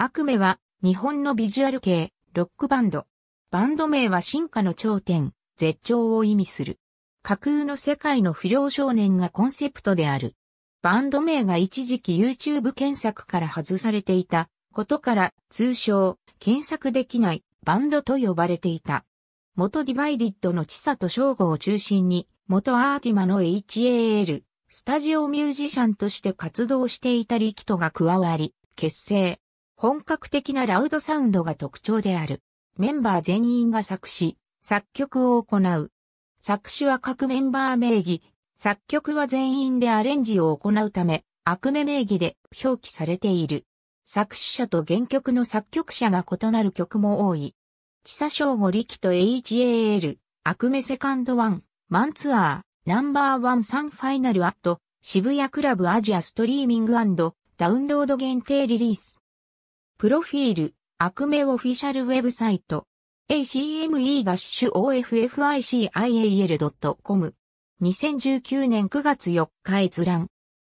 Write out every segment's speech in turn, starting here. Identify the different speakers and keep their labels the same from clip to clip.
Speaker 1: 悪夢は日本のビジュアル系、ロックバンド。バンド名は進化の頂点、絶頂を意味する。架空の世界の不良少年がコンセプトである。バンド名が一時期 YouTube 検索から外されていたことから通称検索できないバンドと呼ばれていた。元ディバイディッドの千里翔吾を中心に元アーティマの HAL、スタジオミュージシャンとして活動していたリキトが加わり、結成。本格的なラウドサウンドが特徴である。メンバー全員が作詞、作曲を行う。作詞は各メンバー名義、作曲は全員でアレンジを行うため、悪名名義で表記されている。作詞者と原曲の作曲者が異なる曲も多い。千佐正吾力と HAL、悪名セカンドワン、マンツアー、ナンバーワンサンファイナルアット、渋谷クラブアジアストリーミングダウンロード限定リリース。プロフィール、アクメオフィシャルウェブサイト、acme-official.com。2019年9月4日閲覧。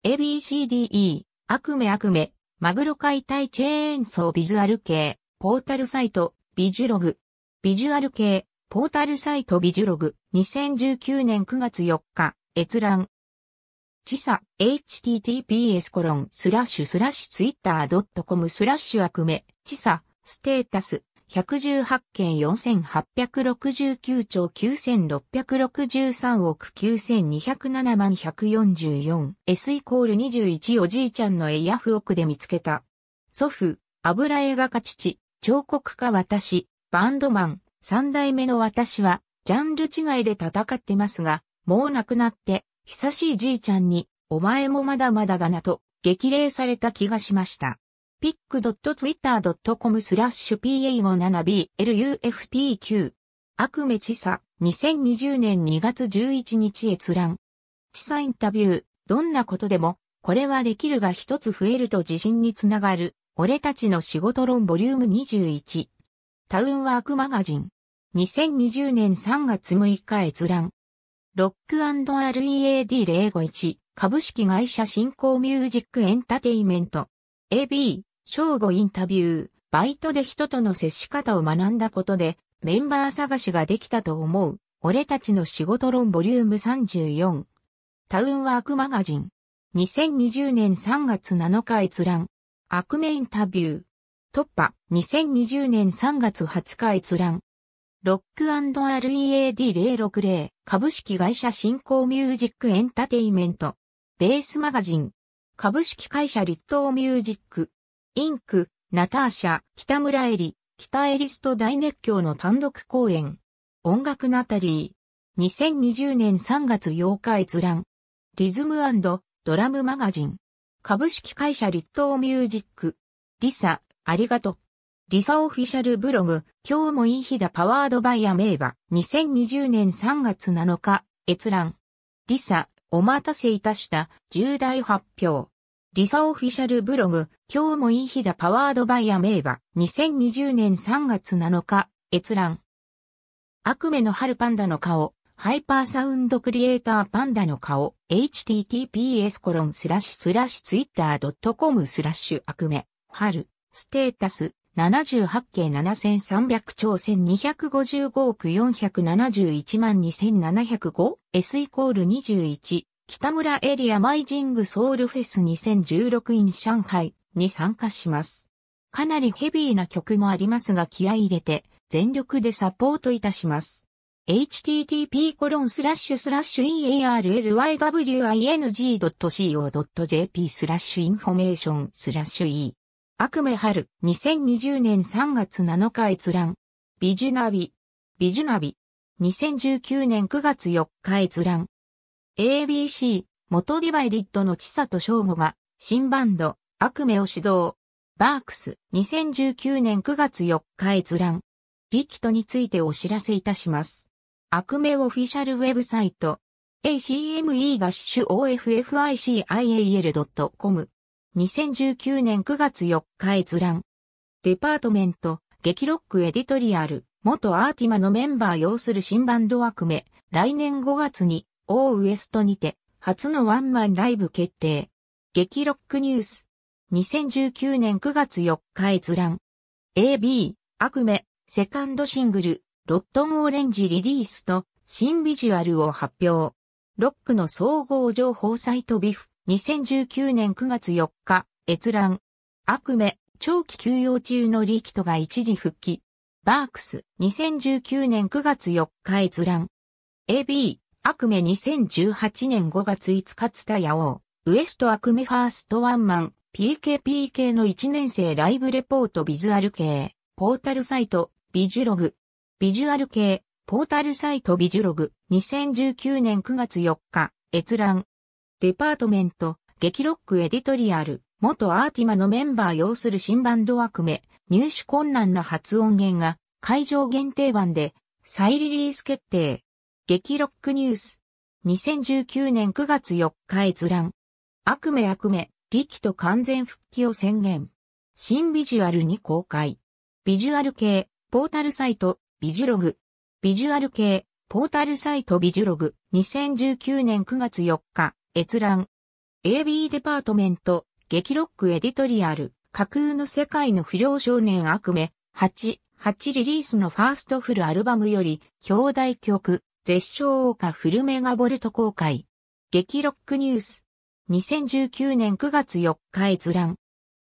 Speaker 1: ABCDE、アクメアクメ、マグロ解体チェーンソービジュアル系、ポータルサイト、ビジュログ。ビジュアル系、ポータルサイトビジュログ。2019年9月4日、閲覧。ちさ、https コロンスラッシュスラッシュツイッター .com スラッシュ悪め、ちさ、ステータス、118件4869兆9663億9207万144 S イコール21おじいちゃんのエイアフオクで見つけた。祖父、油絵画家父、彫刻家私、バンドマン、三代目の私は、ジャンル違いで戦ってますが、もう亡くなって、久しいじいちゃんに、お前もまだまだだなと、激励された気がしました。pic.twitter.com スラッシュ pa57blufpq 悪目ちさ2020年2月11日閲覧。ちさインタビュー、どんなことでも、これはできるが一つ増えると自信につながる、俺たちの仕事論ボリューム21。タウンワークマガジン。2020年3月6日閲覧。ロック &READ051 株式会社新興ミュージックエンタテイメント AB 正午インタビューバイトで人との接し方を学んだことでメンバー探しができたと思う俺たちの仕事論ボリューム34タウンワークマガジン2020年3月7日閲覧悪メインタビュー突破2020年3月20日閲覧ロック &READ060 株式会社新興ミュージックエンタテイメントベースマガジン株式会社立東ミュージックインクナターシャ北村エリ北エリスト大熱狂の単独公演音楽ナタリー2020年3月8日閲覧リズムドラムマガジン株式会社立東ミュージックリサありがとうリサオフィシャルブログ、今日もいい日だパワードバイア名馬、2020年3月7日、閲覧。リサ、お待たせいたした、重大発表。リサオフィシャルブログ、今日もいい日だパワードバイア名馬、2020年3月7日、閲覧。悪夢の春パンダの顔、ハイパーサウンドクリエイターパンダの顔、https コロンスラッシュスラッシュツイッター c o m スラッシュ悪夢、春、ステータス。78計7300兆1255億471万2705 S イコール21北村エリアマイジングソウルフェス2016 in 上海に参加します。かなりヘビーな曲もありますが気合入れて全力でサポートいたします。http コロンスラッシュスラッシュ EARLYWING.co.jp スラッシュインフォメーションスラッシュ E 悪夢春、2020年3月7日閲覧。ビジュナビ。ビジュナビ。2019年9月4日閲覧。ABC、元ディバイディッドの千里翔吾が、新バンド、悪夢を指導。バークス、2019年9月4日閲覧。リキトについてお知らせいたします。悪名オフィシャルウェブサイト、acme-official.com 2019年9月4日閲覧。デパートメント、激ロックエディトリアル、元アーティマのメンバー要する新バンド枠目、来年5月に、オーウエストにて、初のワンマンライブ決定。激ロックニュース。2019年9月4日閲覧。AB、悪メ、セカンドシングル、ロットンオレンジリリースと、新ビジュアルを発表。ロックの総合情報サイトビフ。2019年9月4日、閲覧。悪夢、長期休養中のリキトが一時復帰。バークス、2019年9月4日閲覧。AB、悪夢2018年5月5日津田ヤ王、ウエスト悪夢ファーストワンマン、PKP k の1年生ライブレポートビジュアル系、ポータルサイト、ビジュログ。ビジュアル系、ポータルサイトビジュログ、2019年9月4日、閲覧。デパートメント、激ロックエディトリアル、元アーティマのメンバー要する新バンド枠目、入手困難な発音源が会場限定版で再リリース決定。激ロックニュース。2019年9月4日閲覧。悪夢悪夢、力と完全復帰を宣言。新ビジュアルに公開。ビジュアル系、ポータルサイト、ビジュログ。ビジュアル系、ポータルサイトビジュログ。2019年9月4日。閲覧。AB デパートメント、激ロックエディトリアル、架空の世界の不良少年悪メ8、8リリースのファーストフルアルバムより、兄弟曲、絶唱家フルメガボルト公開。激ロックニュース。2019年9月4日閲覧。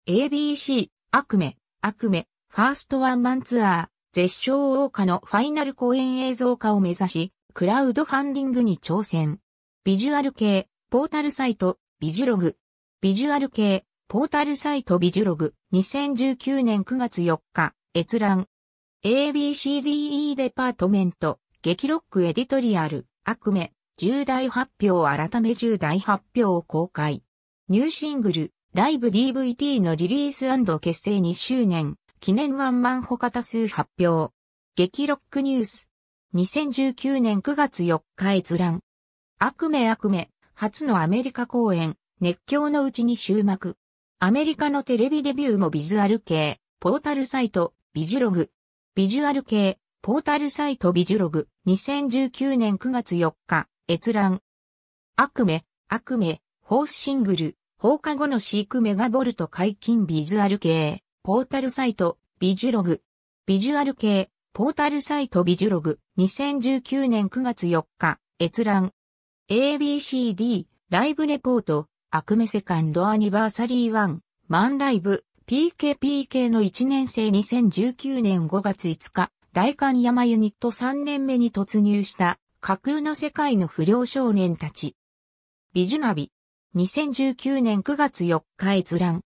Speaker 1: ABC、悪ア悪メファーストワンマンツアー、絶唱家のファイナル公演映像化を目指し、クラウドファンディングに挑戦。ビジュアル系、ポータルサイト、ビジュログ。ビジュアル系、ポータルサイトビジュログ。2019年9月4日、閲覧。ABCDE デパートメント、激ロックエディトリアル、アクメ、重大発表改め重大発表を公開。ニューシングル、ライブ DVD のリリース結成2周年、記念ワンマン他多数発表。激ロックニュース。2019年9月4日閲覧。アクメアクメ、初のアメリカ公演、熱狂のうちに終幕。アメリカのテレビデビューもビジュアル系、ポータルサイト、ビジュログ。ビジュアル系、ポータルサイトビジュログ、2019年9月4日、閲覧。悪夢、悪夢、ホースシングル、放課後の飼育メガボルト解禁ビジュアル系、ポータルサイト、ビジュログ。ビジュアル系、ポータルサイトビジュログ、2019年9月4日、閲覧。ABCD、ライブレポート、アクメセカンドアニバーサリー1、マンライブ、PKPK の1年生2019年5月5日、大観山ユニット3年目に突入した架空の世界の不良少年たち。ビジュナビ。2019年9月4日閲覧。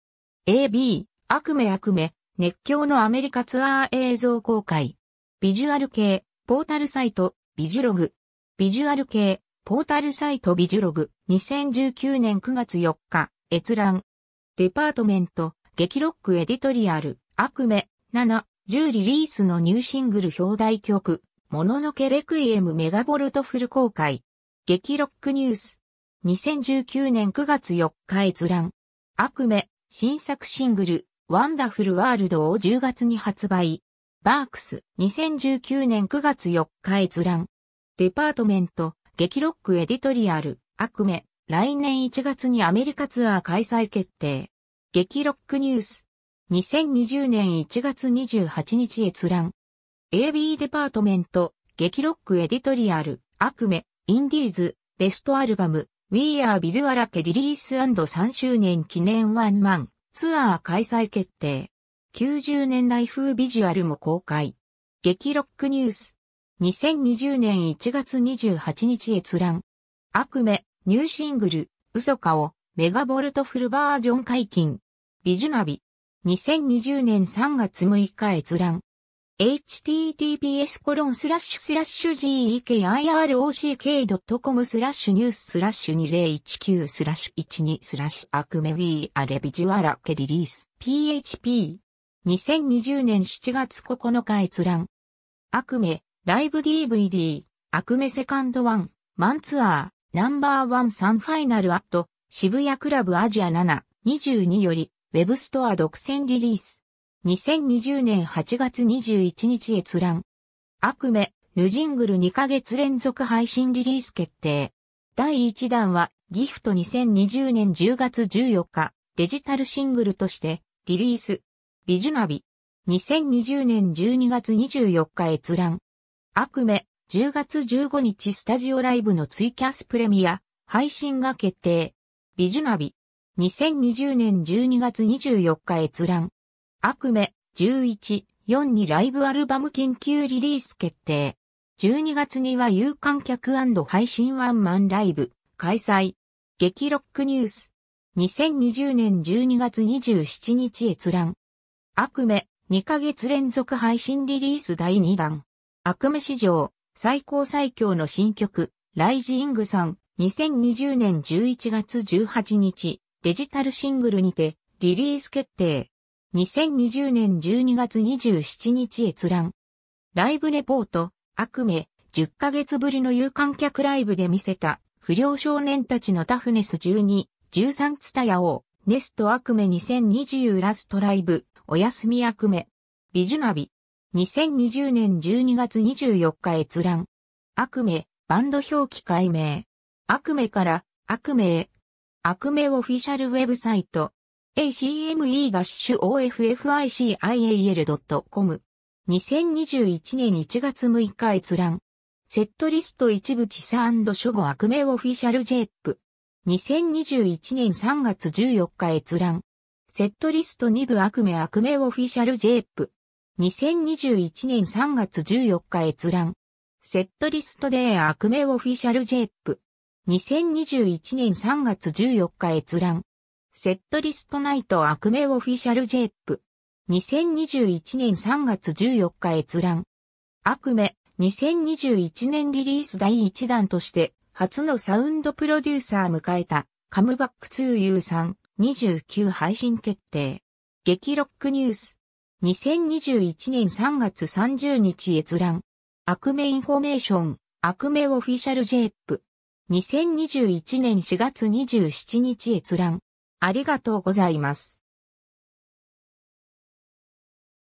Speaker 1: AB、アクメアクメ、熱狂のアメリカツアー映像公開。ビジュアル系、ポータルサイト、ビジュログ。ビジュアル系、ポータルサイトビジュログ、2019年9月4日、閲覧。デパートメント、激ロックエディトリアル、クメ、7、10リリースのニューシングル表題曲、もののけレクイエムメガボルトフル公開。激ロックニュース。2019年9月4日閲覧。アクメ、新作シングル、ワンダフルワールドを10月に発売。バークス、2019年9月4日閲覧。デパートメント、激ロックエディトリアル、悪夢、来年1月にアメリカツアー開催決定。激ロックニュース。2020年1月28日閲覧。AB デパートメント、激ロックエディトリアル、悪夢、インディーズ、ベストアルバム、We Are Visual 家リリース &3 周年記念ワンマン、ツアー開催決定。90年代風ビジュアルも公開。激ロックニュース。2020年1月28日閲覧。アクメ、ニューシングル、嘘かを、メガボルトフルバージョン解禁。ビジュナビ。2020年3月6日閲覧。https コロンスラッシュスラッシュ g e k i r o c k c o m スラッシュニューススラッシュ2019スラッシュ12スラッシュアクメウィーアレビジュアラケリリース PHP2020 年7月9日閲覧アクメライブ DVD、アクメセカンドワン、マンツアー、ナンバーワンサンファイナルアット、渋谷クラブアジア7、22より、ウェブストア独占リリース。2020年8月21日閲覧。アクメ、ヌジングル2ヶ月連続配信リリース決定。第1弾は、ギフト2020年10月14日、デジタルシングルとして、リリース。ビジュナビ。2020年12月24日閲覧。クメ、10月15日スタジオライブのツイキャスプレミア、配信が決定。ビジュナビ、2020年12月24日閲覧。アクメ、11、4にライブアルバム緊急リリース決定。12月には有観客配信ワンマンライブ、開催。激ロックニュース。2020年12月27日閲覧。アクメ、2ヶ月連続配信リリース第2弾。悪夢史上、最高最強の新曲、ライジイングさん、2020年11月18日、デジタルシングルにて、リリース決定。2020年12月27日閲覧。ライブレポート、悪夢、10ヶ月ぶりの有観客ライブで見せた、不良少年たちのタフネス12、13ツタヤ王、ネスト悪夢2020ラストライブ、おやすみ悪夢。ビジュナビ。2020年12月24日閲覧。悪名、バンド表記解明。悪名から、悪名。悪名オフィシャルウェブサイト。acme-official.com。2021年1月6日閲覧。セットリスト一部知差初語悪名オフィシャル JEP。2021年3月14日閲覧。セットリスト2部悪名悪名オフィシャル JEP。2021年3月14日閲覧。セットリストでアクメオフィシャルジェップ。2021年3月14日閲覧。セットリストナイトアクメオフィシャルジェップ。2021年3月14日閲覧。アクメ、2021年リリース第1弾として、初のサウンドプロデューサー迎えた、カムバック 2U3、29配信決定。激ロックニュース。2021年3月30日閲覧。アクメインフォメーション、アクメオフィシャル JEP。2021年4月27日閲覧。ありがとうございます。